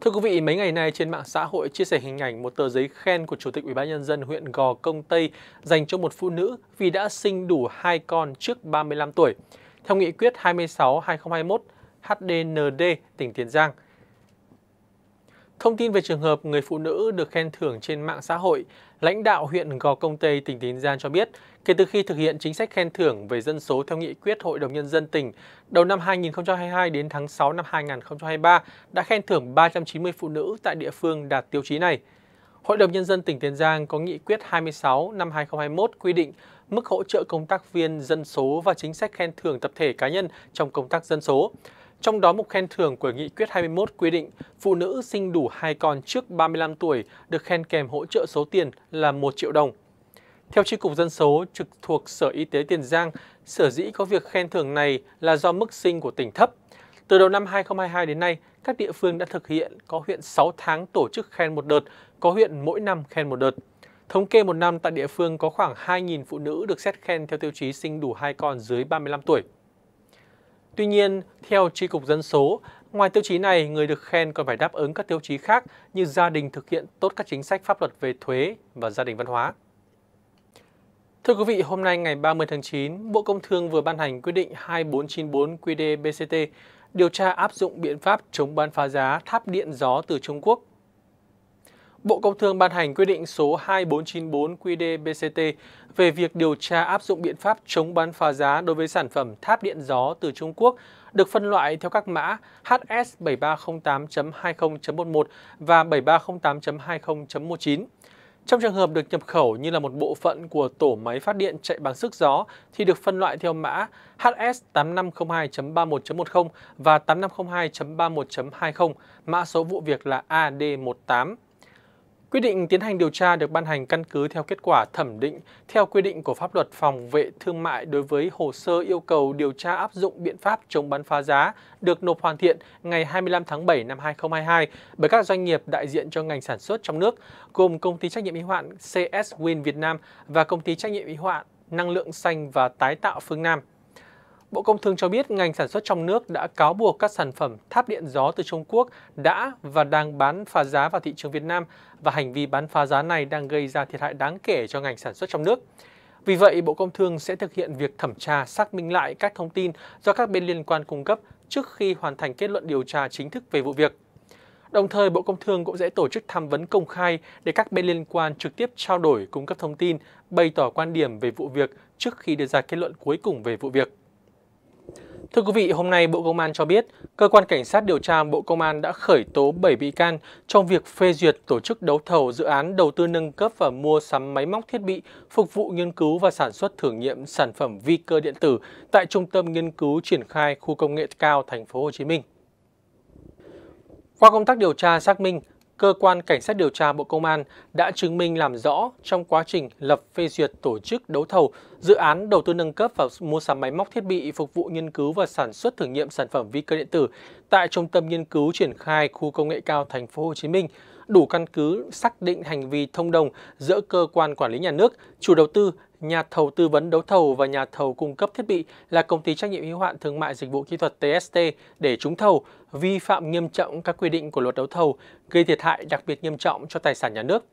Thưa quý vị, mấy ngày nay trên mạng xã hội chia sẻ hình ảnh một tờ giấy khen của Chủ tịch Ủy ban nhân dân huyện Gò Công Tây dành cho một phụ nữ vì đã sinh đủ hai con trước 35 tuổi. Theo nghị quyết 26/2021 HDND tỉnh Tiền Giang. Thông tin về trường hợp người phụ nữ được khen thưởng trên mạng xã hội, lãnh đạo huyện Gò Công Tây tỉnh Tiền Giang cho biết Kể từ khi thực hiện chính sách khen thưởng về dân số theo nghị quyết Hội đồng Nhân dân tỉnh, đầu năm 2022 đến tháng 6 năm 2023 đã khen thưởng 390 phụ nữ tại địa phương đạt tiêu chí này. Hội đồng Nhân dân tỉnh Tiền Giang có nghị quyết 26 năm 2021 quy định mức hỗ trợ công tác viên dân số và chính sách khen thưởng tập thể cá nhân trong công tác dân số. Trong đó mục khen thưởng của nghị quyết 21 quy định phụ nữ sinh đủ hai con trước 35 tuổi được khen kèm hỗ trợ số tiền là 1 triệu đồng. Theo Tri Cục Dân số trực thuộc Sở Y tế Tiền Giang, sở dĩ có việc khen thưởng này là do mức sinh của tỉnh thấp. Từ đầu năm 2022 đến nay, các địa phương đã thực hiện có huyện 6 tháng tổ chức khen một đợt, có huyện mỗi năm khen một đợt. Thống kê một năm tại địa phương có khoảng 2.000 phụ nữ được xét khen theo tiêu chí sinh đủ hai con dưới 35 tuổi. Tuy nhiên, theo Tri Cục Dân số, ngoài tiêu chí này, người được khen còn phải đáp ứng các tiêu chí khác như gia đình thực hiện tốt các chính sách pháp luật về thuế và gia đình văn hóa. Thưa quý vị, hôm nay ngày 30 tháng 9, Bộ Công Thương vừa ban hành quyết định 2494 QD-BCT điều tra áp dụng biện pháp chống bán phá giá tháp điện gió từ Trung Quốc. Bộ Công Thương ban hành quyết định số 2494 QD-BCT về việc điều tra áp dụng biện pháp chống bán phá giá đối với sản phẩm tháp điện gió từ Trung Quốc được phân loại theo các mã HS7308.20.11 và 7308.20.19. Trong trường hợp được nhập khẩu như là một bộ phận của tổ máy phát điện chạy bằng sức gió thì được phân loại theo mã HS8502.31.10 và 8502.31.20, mã số vụ việc là AD18. Quyết định tiến hành điều tra được ban hành căn cứ theo kết quả thẩm định theo quy định của pháp luật phòng vệ thương mại đối với hồ sơ yêu cầu điều tra áp dụng biện pháp chống bán phá giá được nộp hoàn thiện ngày 25 tháng 7 năm 2022 bởi các doanh nghiệp đại diện cho ngành sản xuất trong nước gồm công ty trách nhiệm hữu hạn CS Win Việt Nam và công ty trách nhiệm hữu hạn năng lượng xanh và tái tạo phương Nam. Bộ Công Thương cho biết ngành sản xuất trong nước đã cáo buộc các sản phẩm tháp điện gió từ Trung Quốc đã và đang bán phá giá vào thị trường Việt Nam và hành vi bán phá giá này đang gây ra thiệt hại đáng kể cho ngành sản xuất trong nước. Vì vậy, Bộ Công Thương sẽ thực hiện việc thẩm tra xác minh lại các thông tin do các bên liên quan cung cấp trước khi hoàn thành kết luận điều tra chính thức về vụ việc. Đồng thời, Bộ Công Thương cũng sẽ tổ chức tham vấn công khai để các bên liên quan trực tiếp trao đổi cung cấp thông tin, bày tỏ quan điểm về vụ việc trước khi đưa ra kết luận cuối cùng về vụ việc. Thưa quý vị, hôm nay Bộ Công an cho biết, Cơ quan Cảnh sát điều tra Bộ Công an đã khởi tố 7 bị can trong việc phê duyệt tổ chức đấu thầu dự án đầu tư nâng cấp và mua sắm máy móc thiết bị phục vụ nghiên cứu và sản xuất thử nghiệm sản phẩm vi cơ điện tử tại Trung tâm Nghiên cứu Triển khai Khu Công nghệ Cao Thành phố Hồ Chí Minh. Qua công tác điều tra xác minh, cơ quan Cảnh sát điều tra Bộ Công an đã chứng minh làm rõ trong quá trình lập phê duyệt tổ chức đấu thầu dự án đầu tư nâng cấp và mua sắm máy móc thiết bị phục vụ nghiên cứu và sản xuất thử nghiệm sản phẩm vi cơ điện tử tại Trung tâm Nghiên cứu triển khai khu công nghệ cao Thành phố Hồ Chí Minh đủ căn cứ xác định hành vi thông đồng giữa cơ quan quản lý nhà nước, chủ đầu tư, nhà thầu tư vấn đấu thầu và nhà thầu cung cấp thiết bị là công ty trách nhiệm hữu hạn thương mại dịch vụ kỹ thuật TST để trúng thầu vi phạm nghiêm trọng các quy định của luật đấu thầu, gây thiệt hại đặc biệt nghiêm trọng cho tài sản nhà nước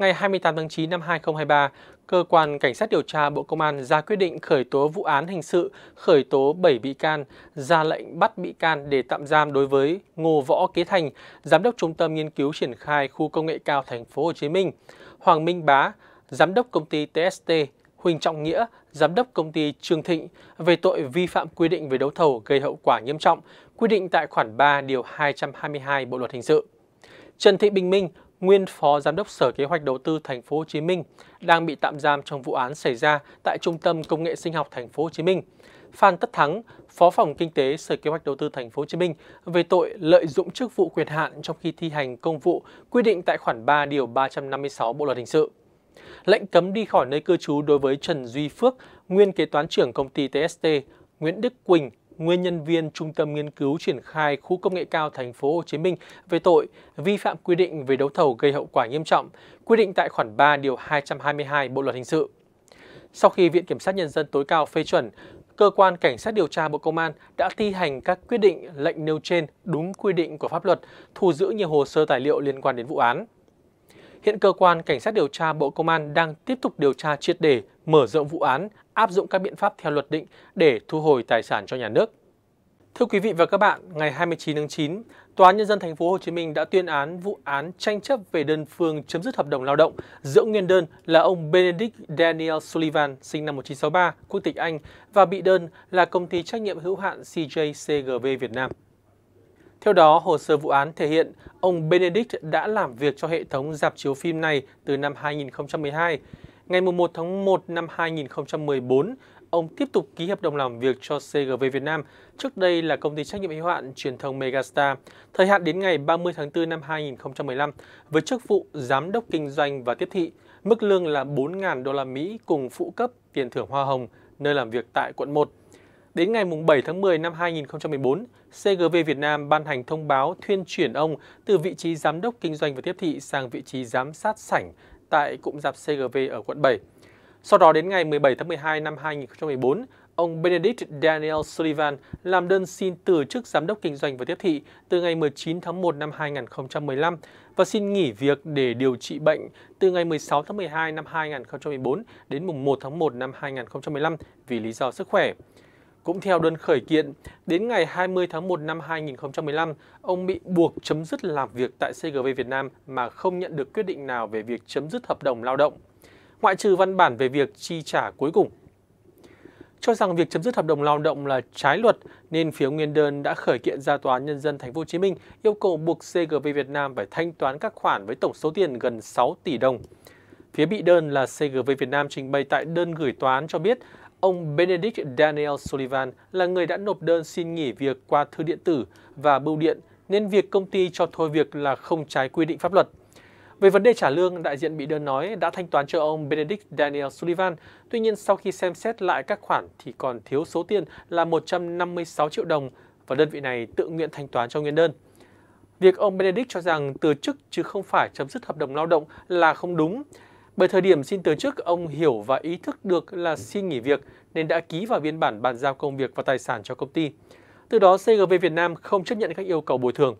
ngày 28 tháng 9 năm 2023, Cơ quan Cảnh sát điều tra Bộ Công an ra quyết định khởi tố vụ án hình sự, khởi tố 7 bị can, ra lệnh bắt bị can để tạm giam đối với Ngô Võ Kế Thành, Giám đốc Trung tâm Nghiên cứu triển khai khu công nghệ cao Thành phố Hồ Chí Minh, Hoàng Minh Bá, Giám đốc công ty TST, Huỳnh Trọng Nghĩa, Giám đốc công ty Trương Thịnh về tội vi phạm quy định về đấu thầu gây hậu quả nghiêm trọng, quy định tại khoản 3 điều 222 Bộ luật hình sự. Trần Thị Bình Minh, nguyên phó giám đốc Sở Kế hoạch Đầu tư Thành phố Hồ Chí Minh đang bị tạm giam trong vụ án xảy ra tại Trung tâm Công nghệ Sinh học Thành phố Hồ Chí Minh. Phan Tất Thắng, Phó phòng Kinh tế Sở Kế hoạch Đầu tư Thành phố Hồ Chí Minh về tội lợi dụng chức vụ quyền hạn trong khi thi hành công vụ quy định tại khoản 3 điều 356 Bộ luật hình sự. Lệnh cấm đi khỏi nơi cư trú đối với Trần Duy Phước, nguyên kế toán trưởng công ty TST, Nguyễn Đức Quỳnh, nguyên nhân viên Trung tâm Nghiên cứu triển khai khu công nghệ cao thành phố Hồ Chí Minh về tội vi phạm quy định về đấu thầu gây hậu quả nghiêm trọng, quy định tại khoản 3 điều 222 Bộ luật hình sự. Sau khi Viện Kiểm sát Nhân dân tối cao phê chuẩn, Cơ quan Cảnh sát điều tra Bộ Công an đã thi hành các quyết định lệnh nêu trên đúng quy định của pháp luật, thu giữ nhiều hồ sơ tài liệu liên quan đến vụ án. Hiện cơ quan Cảnh sát điều tra Bộ Công an đang tiếp tục điều tra triệt để mở rộng vụ án, áp dụng các biện pháp theo luật định để thu hồi tài sản cho nhà nước. Thưa quý vị và các bạn, ngày 29 tháng 9, Tòa nhân dân thành phố Hồ Chí Minh đã tuyên án vụ án tranh chấp về đơn phương chấm dứt hợp đồng lao động giữa nguyên đơn là ông Benedict Daniel Sullivan sinh năm 1963, quốc tịch Anh và bị đơn là công ty trách nhiệm hữu hạn CJCGV Việt Nam. Theo đó, hồ sơ vụ án thể hiện ông Benedict đã làm việc cho hệ thống dạp chiếu phim này từ năm 2012. Ngày 1 tháng 1 năm 2014, ông tiếp tục ký hợp đồng làm việc cho CGV Việt Nam, trước đây là công ty trách nhiệm hữu hạn truyền thông Megastar, thời hạn đến ngày 30 tháng 4 năm 2015 với chức vụ giám đốc kinh doanh và tiếp thị, mức lương là 4.000 đô la Mỹ cùng phụ cấp tiền thưởng hoa hồng nơi làm việc tại quận 1. Đến ngày 7 tháng 10 năm 2014, CGV Việt Nam ban hành thông báo thuyên chuyển ông từ vị trí giám đốc kinh doanh và tiếp thị sang vị trí giám sát sảnh, tại cụm dạp CGV ở quận 7. Sau đó đến ngày 17 tháng 12 năm 2014, ông Benedict Daniel Sullivan làm đơn xin từ chức giám đốc kinh doanh và tiếp thị từ ngày 19 tháng 1 năm 2015 và xin nghỉ việc để điều trị bệnh từ ngày 16 tháng 12 năm 2014 đến mùng 1 tháng 1 năm 2015 vì lý do sức khỏe. Cũng theo đơn khởi kiện, đến ngày 20 tháng 1 năm 2015, ông bị buộc chấm dứt làm việc tại CGV Việt Nam mà không nhận được quyết định nào về việc chấm dứt hợp đồng lao động, ngoại trừ văn bản về việc chi trả cuối cùng. Cho rằng việc chấm dứt hợp đồng lao động là trái luật nên phía nguyên đơn đã khởi kiện ra tòa án nhân dân thành phố Hồ Chí Minh yêu cầu buộc CGV Việt Nam phải thanh toán các khoản với tổng số tiền gần 6 tỷ đồng. Phía bị đơn là CGV Việt Nam trình bày tại đơn gửi tòa án cho biết Ông Benedict Daniel Sullivan là người đã nộp đơn xin nghỉ việc qua thư điện tử và bưu điện, nên việc công ty cho thôi việc là không trái quy định pháp luật. Về vấn đề trả lương, đại diện bị đơn nói đã thanh toán cho ông Benedict Daniel Sullivan. Tuy nhiên, sau khi xem xét lại các khoản thì còn thiếu số tiền là 156 triệu đồng và đơn vị này tự nguyện thanh toán cho nguyên đơn. Việc ông Benedict cho rằng từ chức chứ không phải chấm dứt hợp đồng lao động là không đúng. Bởi thời điểm xin từ chức, ông hiểu và ý thức được là xin nghỉ việc nên đã ký vào biên bản bàn giao công việc và tài sản cho công ty. Từ đó, CGV Việt Nam không chấp nhận các yêu cầu bồi thường.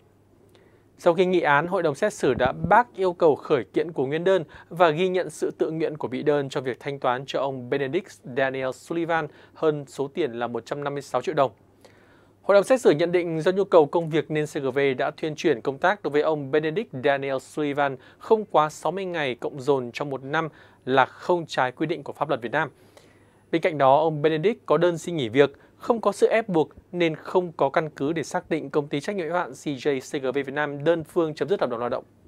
Sau khi nghị án, hội đồng xét xử đã bác yêu cầu khởi kiện của nguyên đơn và ghi nhận sự tự nguyện của bị đơn cho việc thanh toán cho ông Benedict Daniel Sullivan hơn số tiền là 156 triệu đồng. Hội đồng xét xử nhận định do nhu cầu công việc nên CGV đã thuyên chuyển công tác đối với ông Benedict Daniel Sullivan không quá 60 ngày cộng dồn trong một năm là không trái quy định của pháp luật Việt Nam. Bên cạnh đó, ông Benedict có đơn xin nghỉ việc, không có sự ép buộc nên không có căn cứ để xác định công ty trách nhiệm hữu hạn CJ CGV Việt Nam đơn phương chấm dứt hợp đồng lao động.